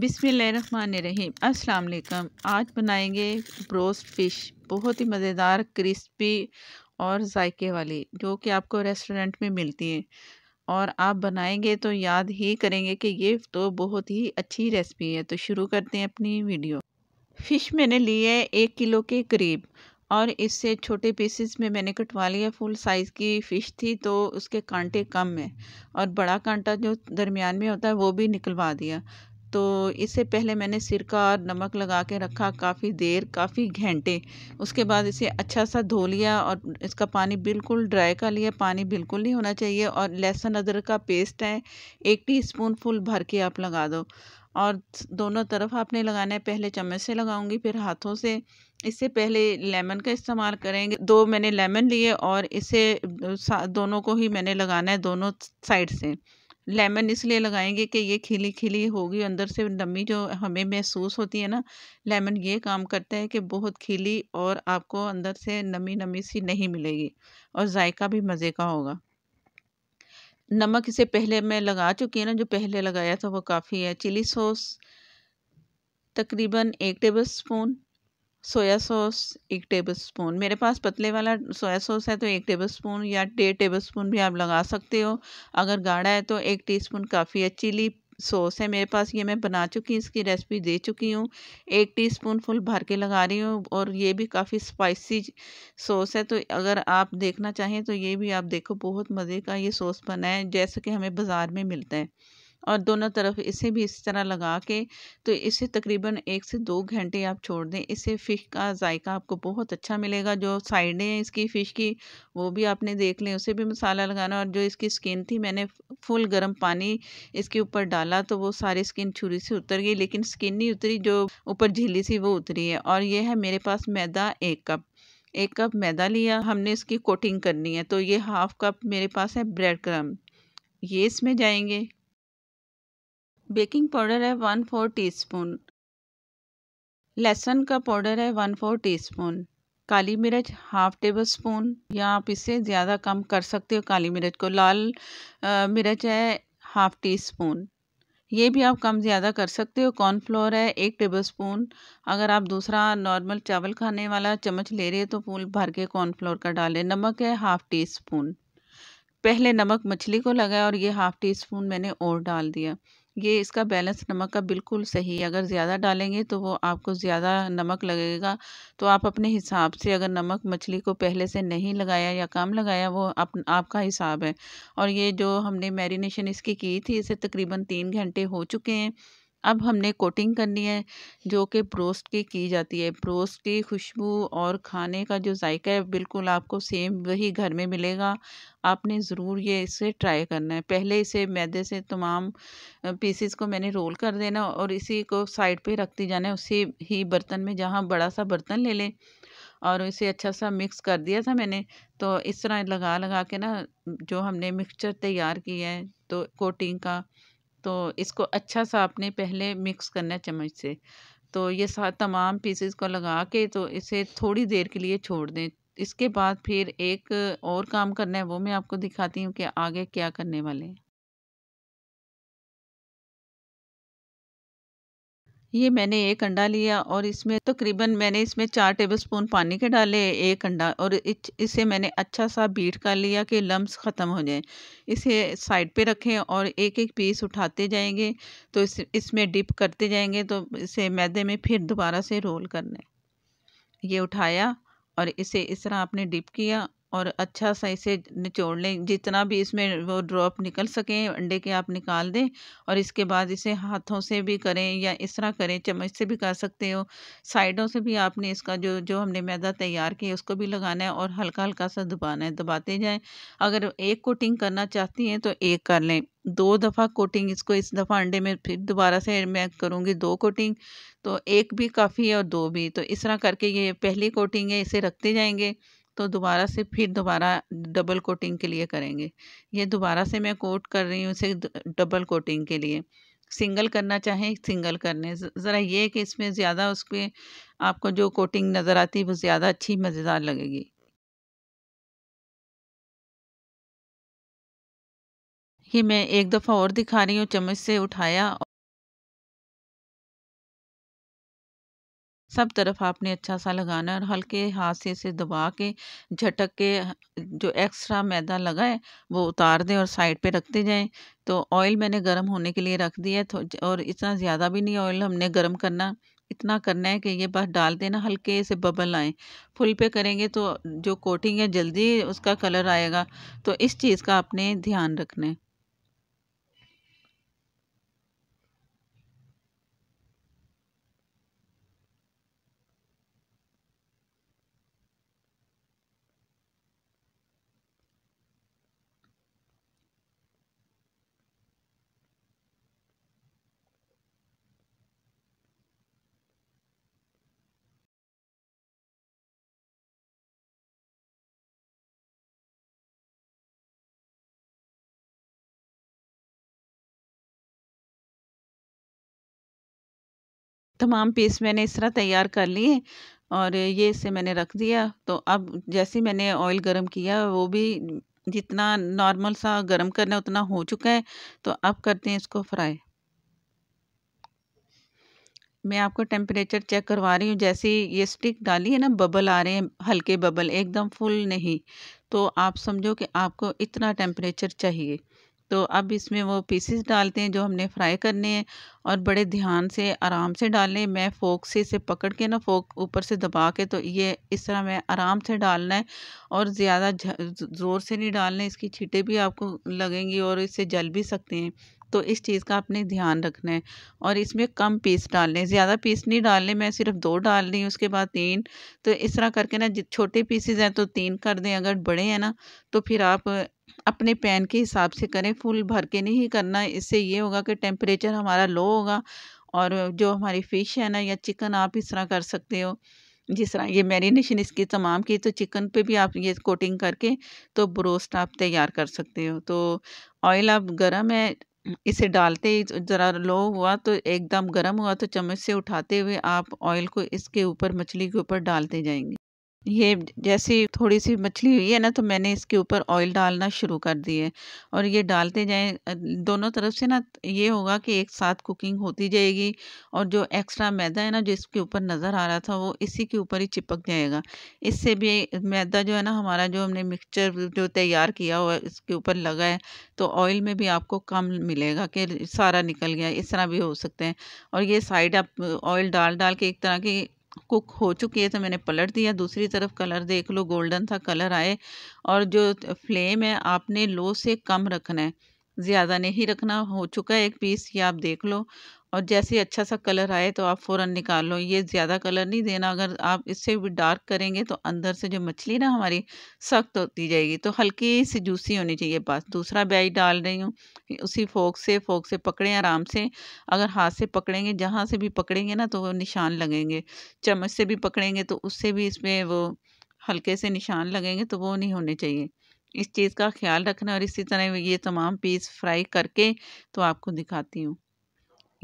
बिसमीम अस्सलाम वालेकुम आज बनाएंगे ब्रोस्ट फ़िश बहुत ही मज़ेदार क्रिस्पी और जायके वाली जो कि आपको रेस्टोरेंट में मिलती है और आप बनाएंगे तो याद ही करेंगे कि ये तो बहुत ही अच्छी रेसिपी है तो शुरू करते हैं अपनी वीडियो फ़िश मैंने ली है एक किलो के करीब और इससे छोटे पीसेस में मैंने कटवा लिया फुल साइज़ की फ़िश थी तो उसके कांटे कम है और बड़ा कांटा जो दरमियान में होता है वो भी निकलवा दिया तो इससे पहले मैंने सिरका और नमक लगा के रखा काफ़ी देर काफ़ी घंटे उसके बाद इसे अच्छा सा धो लिया और इसका पानी बिल्कुल ड्राई कर लिया पानी बिल्कुल नहीं होना चाहिए और लहसुन अदरक का पेस्ट है एक स्पून फुल भर के आप लगा दो और दोनों तरफ आपने लगाना है पहले चम्मच से लगाऊंगी फिर हाथों से इससे पहले लेमन का इस्तेमाल करेंगे दो मैंने लेमन लिए और इसे दोनों को ही मैंने लगाना है दोनों साइड से लेमन इसलिए लगाएंगे कि ये खिली खिली होगी अंदर से नमी जो हमें महसूस होती है ना लेमन ये काम करता है कि बहुत खिली और आपको अंदर से नमी नमी सी नहीं मिलेगी और जायका भी मज़े का होगा नमक इसे पहले मैं लगा चुकी है ना जो पहले लगाया था वो काफ़ी है चिली सॉस तकरीबन एक टेबल स्पून सोया सॉस एक टेबल स्पून मेरे पास पतले वाला सोया सॉस है तो एक टेबल स्पून या डेढ़ टेबल स्पून भी आप लगा सकते हो अगर गाढ़ा है तो एक टीस्पून काफ़ी है चिली सॉस है मेरे पास ये मैं बना चुकी हूँ इसकी रेसिपी दे चुकी हूँ एक टीस्पून फुल भर के लगा रही हूँ और ये भी काफ़ी स्पाइसी सॉस है तो अगर आप देखना चाहें तो ये भी आप देखो बहुत मज़े का ये सॉस बना है जैसे कि हमें बाज़ार में मिलता है और दोनों तरफ इसे भी इस तरह लगा के तो इसे तकरीबन एक से दो घंटे आप छोड़ दें इससे फ़िश का जायका आपको बहुत अच्छा मिलेगा जो साइडें हैं इसकी फ़िश की वो भी आपने देख लें उसे भी मसाला लगाना और जो इसकी स्किन थी मैंने फुल गर्म पानी इसके ऊपर डाला तो वो सारी स्किन छुरी से उतर गई लेकिन स्किन नहीं उतरी जो ऊपर झीली सी वो उतरी है और ये है मेरे पास मैदा एक कप एक कप मैदा लिया हमने इसकी कोटिंग करनी है तो ये हाफ कप मेरे पास है ब्रेड क्रम ये इसमें जाएंगे बेकिंग पाउडर है वन फोर टीस्पून लहसुन का पाउडर है वन फोर टीस्पून काली मिर्च हाफ टेबल स्पून या आप इससे ज़्यादा कम कर सकते हो काली मिर्च को लाल मिर्च है हाफ टी स्पून ये भी आप कम ज़्यादा कर सकते हो कॉर्नफ्लोर है एक टेबल स्पून अगर आप दूसरा नॉर्मल चावल खाने वाला चम्मच ले रहे हो तो फूल भर के कॉर्नफ्लोर का डालें नमक है हाफ टी स्पून पहले नमक मछली को लगाया और ये हाफ टी स्पून मैंने और डाल दिया ये इसका बैलेंस नमक का बिल्कुल सही है अगर ज़्यादा डालेंगे तो वो आपको ज़्यादा नमक लगेगा तो आप अपने हिसाब से अगर नमक मछली को पहले से नहीं लगाया या कम लगाया वो आप, आपका हिसाब है और ये जो हमने मैरिनेशन इसकी की थी इसे तकरीबन तीन घंटे हो चुके हैं अब हमने कोटिंग करनी है जो कि ब्रोस्ट की की जाती है ब्रोस्ट की खुशबू और खाने का जो जायका है बिल्कुल आपको सेम वही घर में मिलेगा आपने ज़रूर ये इसे ट्राई करना है पहले इसे मैदे से तमाम पीसेस को मैंने रोल कर देना और इसी को साइड पे रखती जाना है उसी ही बर्तन में जहाँ बड़ा सा बर्तन ले लें और इसे अच्छा सा मिक्स कर दिया था मैंने तो इस तरह लगा लगा के ना जो हमने मिक्सचर तैयार किया है तो कोटिंग का तो इसको अच्छा सा आपने पहले मिक्स करना है चम्मच से तो ये साथ तमाम पीसेस को लगा के तो इसे थोड़ी देर के लिए छोड़ दें इसके बाद फिर एक और काम करना है वो मैं आपको दिखाती हूँ कि आगे क्या करने वाले हैं ये मैंने एक अंडा लिया और इसमें तकरीबन तो मैंने इसमें चार टेबलस्पून पानी के डाले एक अंडा और इसे मैंने अच्छा सा बीट कर लिया कि लम्स ख़त्म हो जाए इसे साइड पे रखें और एक एक पीस उठाते जाएंगे तो इस इसमें डिप करते जाएंगे तो इसे मैदे में फिर दोबारा से रोल लें ये उठाया और इसे इस तरह आपने डिप किया और अच्छा सा इसे निचोड़ लें जितना भी इसमें वो ड्रॉप निकल सके अंडे के आप निकाल दें और इसके बाद इसे हाथों से भी करें या इस तरह करें चम्मच से भी कर सकते हो साइडों से भी आपने इसका जो जो हमने मैदा तैयार किया उसको भी लगाना है और हल्का हल्का सा दबाना है दबाते जाएं अगर एक कोटिंग करना चाहती हैं तो एक कर लें दो दफ़ा कोटिंग इसको इस दफ़ा अंडे में फिर दोबारा से मैं करूँगी दो कोटिंग तो एक भी काफ़ी है और दो भी तो इस तरह करके ये पहली कोटिंग है इसे रखते जाएंगे तो दोबारा से फिर दोबारा डबल कोटिंग के लिए करेंगे ये दोबारा से मैं कोट कर रही हूँ इसे डबल कोटिंग के लिए सिंगल करना चाहें सिंगल करने ज़रा ये कि इसमें ज़्यादा उसके आपको जो कोटिंग नज़र आती है वो ज़्यादा अच्छी मज़ेदार लगेगी ये मैं एक दफ़ा और दिखा रही हूँ चम्मच से उठाया सब तरफ आपने अच्छा सा लगाना है और हल्के हाथ से इसे दबा के झटक के जो एक्स्ट्रा मैदा लगा है वो उतार दें और साइड पे रखते जाएं तो ऑयल मैंने गर्म होने के लिए रख दिया है और इतना ज़्यादा भी नहीं ऑयल हमने गर्म करना इतना करना है कि ये बस डाल देना हल्के से बबल आए फुल पे करेंगे तो जो कोटिंग है जल्दी उसका कलर आएगा तो इस चीज़ का आपने ध्यान रखना है तमाम पीस मैंने इस तरह तैयार कर लिए और ये इसे मैंने रख दिया तो अब जैसे मैंने ऑयल गरम किया वो भी जितना नॉर्मल सा गरम करना उतना हो चुका है तो अब करते हैं इसको फ्राई मैं आपको टेम्परेचर चेक करवा रही हूँ जैसे ये स्टिक डाली है ना बबल आ रहे हैं हल्के बबल एकदम फुल नहीं तो आप समझो कि आपको इतना टेम्परेचर चाहिए तो अब इसमें वो पीसेस डालते हैं जो हमने फ्राई करने हैं और बड़े ध्यान से आराम से डालें मैं फोक से इसे पकड़ के ना फोक ऊपर से दबा के तो ये इस तरह मैं आराम से डालना है और ज़्यादा ज़ोर से नहीं डालना इसकी छीटें भी आपको लगेंगी और इससे जल भी सकते हैं तो इस चीज़ का आपने ध्यान रखना है और इसमें कम पीस डालने ज़्यादा पीस नहीं डालने मैं सिर्फ दो डाल रही हूँ उसके बाद तीन तो इस तरह करके ना छोटे पीसेज हैं तो तीन कर दें अगर बड़े हैं ना तो फिर आप अपने पैन के हिसाब से करें फुल भर के नहीं करना इससे ये होगा कि टेम्परेचर हमारा लो होगा और जो हमारी फ़िश है ना या चिकन आप इस तरह कर सकते हो जिस तरह ये मैरिनेशन इसकी तमाम की तो चिकन पे भी आप ये कोटिंग करके तो ब्रोस्ट आप तैयार कर सकते हो तो ऑयल आप गर्म है इसे डालते ही ज़रा लो हुआ तो एकदम गर्म हुआ तो चम्मच से उठाते हुए आप ऑयल को इसके ऊपर मछली के ऊपर डालते जाएंगे ये जैसे थोड़ी सी मछली हुई है ना तो मैंने इसके ऊपर ऑयल डालना शुरू कर दी है और ये डालते जाएं दोनों तरफ से ना ये होगा कि एक साथ कुकिंग होती जाएगी और जो एक्स्ट्रा मैदा है ना जो इसके ऊपर नज़र आ रहा था वो इसी के ऊपर ही चिपक जाएगा इससे भी मैदा जो है ना हमारा जो हमने मिक्सचर जो तैयार किया हुआ इसके ऊपर लगा है तो ऑयल में भी आपको कम मिलेगा कि सारा निकल गया इस तरह भी हो सकते हैं और ये साइड आप ऑयल डाल डाल के एक तरह की कुक हो चुकी है तो मैंने पलट दिया दूसरी तरफ कलर देख लो गोल्डन था कलर आए और जो फ्लेम है आपने लो से कम रखना है ज़्यादा नहीं रखना हो चुका है एक पीस ये आप देख लो और जैसे अच्छा सा कलर आए तो आप फ़ौरन निकाल लो ये ज़्यादा कलर नहीं देना अगर आप इससे भी डार्क करेंगे तो अंदर से जो मछली ना हमारी सख्त होती जाएगी तो हल्की सी जूसी होनी चाहिए पास दूसरा बैग डाल रही हूँ उसी फोक से फोक से पकड़ें आराम से अगर हाथ से पकड़ेंगे जहाँ से भी पकड़ेंगे ना तो वो निशान लगेंगे चम्मच से भी पकड़ेंगे तो उससे भी इसमें वो हल्के से निशान लगेंगे तो वो नहीं होने चाहिए इस चीज़ का ख्याल रखना और इसी तरह ये तमाम पीस फ्राई करके तो आपको दिखाती हूँ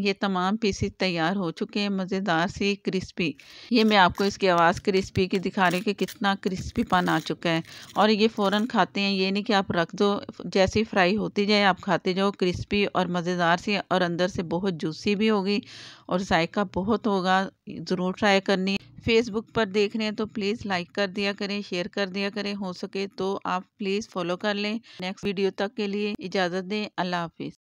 ये तमाम पीसेस तैयार हो चुके हैं मज़ेदार सी क्रिस्पी ये मैं आपको इसकी आवाज़ क्रिस्पी की दिखा रही हूँ कि कितना क्रिस्पी पान आ चुका है और ये फ़ौरन खाते हैं ये नहीं कि आप रख दो जैसे ही फ्राई होती जाए आप खाते जाओ क्रिस्पी और मज़ेदार सी और अंदर से बहुत जूसी भी होगी और जायका बहुत होगा ज़रूर ट्राई करनी फेसबुक पर देख रहे हैं तो प्लीज़ लाइक कर दिया करें शेयर कर दिया करें हो सके तो आप प्लीज़ फॉलो कर लें नेक्स्ट वीडियो तक के लिए इजाज़त दें अल्लाह हाफिज़